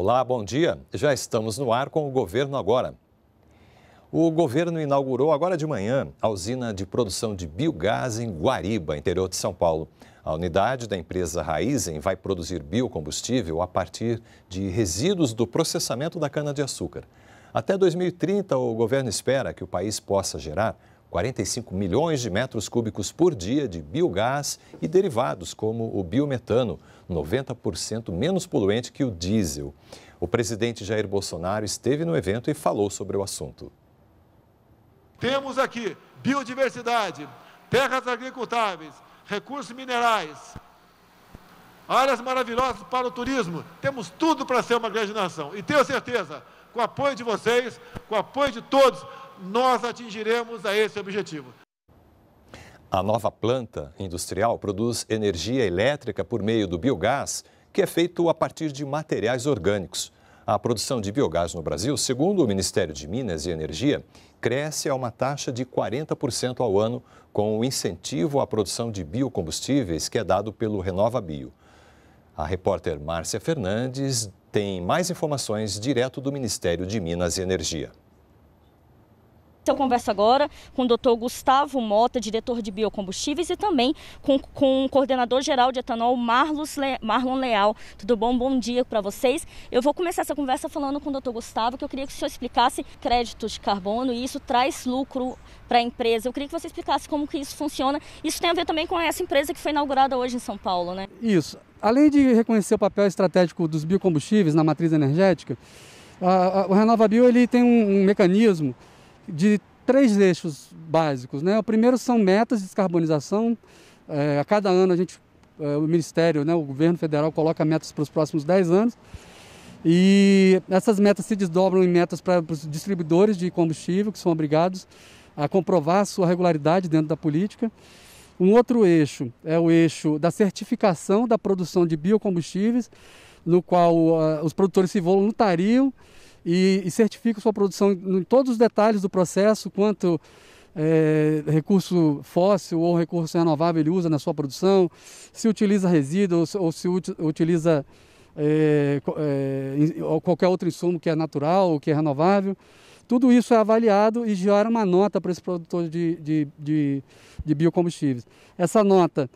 Olá, bom dia. Já estamos no ar com o governo agora. O governo inaugurou agora de manhã a usina de produção de biogás em Guariba, interior de São Paulo. A unidade da empresa Raizen vai produzir biocombustível a partir de resíduos do processamento da cana-de-açúcar. Até 2030, o governo espera que o país possa gerar 45 milhões de metros cúbicos por dia de biogás e derivados, como o biometano, 90% menos poluente que o diesel. O presidente Jair Bolsonaro esteve no evento e falou sobre o assunto. Temos aqui biodiversidade, terras agricultáveis, recursos minerais, áreas maravilhosas para o turismo. Temos tudo para ser uma grande nação. E tenho certeza, com o apoio de vocês, com o apoio de todos, nós atingiremos a esse objetivo. A nova planta industrial produz energia elétrica por meio do biogás, que é feito a partir de materiais orgânicos. A produção de biogás no Brasil, segundo o Ministério de Minas e Energia, cresce a uma taxa de 40% ao ano com o incentivo à produção de biocombustíveis que é dado pelo Renova Bio. A repórter Márcia Fernandes tem mais informações direto do Ministério de Minas e Energia. Então, converso agora com o doutor Gustavo Mota, diretor de biocombustíveis, e também com, com o coordenador geral de etanol, Marlos Le, Marlon Leal. Tudo bom? Bom dia para vocês. Eu vou começar essa conversa falando com o doutor Gustavo, que eu queria que o senhor explicasse crédito de carbono e isso traz lucro para a empresa. Eu queria que você explicasse como que isso funciona. Isso tem a ver também com essa empresa que foi inaugurada hoje em São Paulo, né? Isso. Além de reconhecer o papel estratégico dos biocombustíveis na matriz energética, a, a, o RenovaBio ele tem um, um mecanismo de três eixos básicos. Né? O primeiro são metas de descarbonização. É, a cada ano a gente, é, o Ministério, né, o governo federal coloca metas para os próximos 10 anos. E essas metas se desdobram em metas para os distribuidores de combustível, que são obrigados a comprovar a sua regularidade dentro da política. Um outro eixo é o eixo da certificação da produção de biocombustíveis, no qual uh, os produtores se voluntariam e, e certifico sua produção em todos os detalhes do processo, quanto é, recurso fóssil ou recurso renovável ele usa na sua produção, se utiliza resíduos ou, se utiliza é, é, qualquer outro insumo que é natural ou que é renovável. Tudo isso é avaliado e gera uma nota para esse produtor de, de, de, de biocombustíveis. Essa nota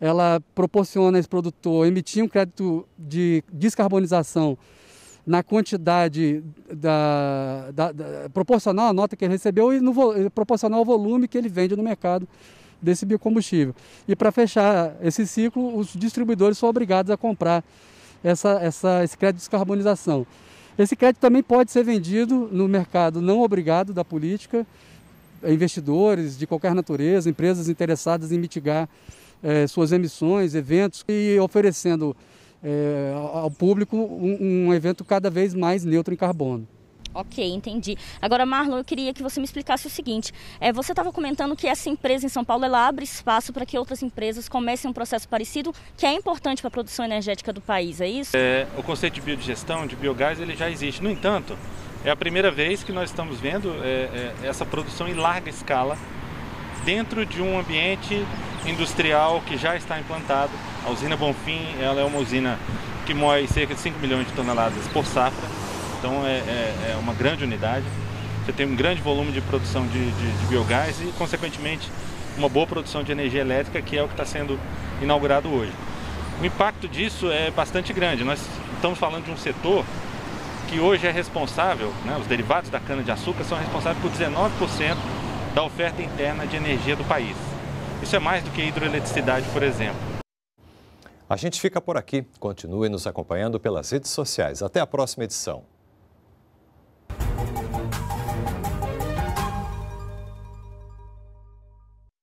ela proporciona a esse produtor emitir um crédito de descarbonização na quantidade da, da, da, proporcional à nota que ele recebeu e no, proporcional ao volume que ele vende no mercado desse biocombustível. E para fechar esse ciclo, os distribuidores são obrigados a comprar essa, essa, esse crédito de descarbonização. Esse crédito também pode ser vendido no mercado não obrigado da política, investidores de qualquer natureza, empresas interessadas em mitigar eh, suas emissões, eventos e oferecendo é, ao público um, um evento cada vez mais neutro em carbono. Ok, entendi. Agora, Marlon, eu queria que você me explicasse o seguinte. É, você estava comentando que essa empresa em São Paulo ela abre espaço para que outras empresas comecem um processo parecido, que é importante para a produção energética do país, é isso? É, o conceito de biodigestão, de biogás, ele já existe. No entanto, é a primeira vez que nós estamos vendo é, é, essa produção em larga escala dentro de um ambiente industrial que já está implantado a usina Bonfim ela é uma usina que moe cerca de 5 milhões de toneladas por safra, então é, é, é uma grande unidade. Você tem um grande volume de produção de, de, de biogás e, consequentemente, uma boa produção de energia elétrica, que é o que está sendo inaugurado hoje. O impacto disso é bastante grande. Nós estamos falando de um setor que hoje é responsável, né, os derivados da cana-de-açúcar são responsáveis por 19% da oferta interna de energia do país. Isso é mais do que hidroeletricidade, por exemplo. A gente fica por aqui. Continue nos acompanhando pelas redes sociais. Até a próxima edição.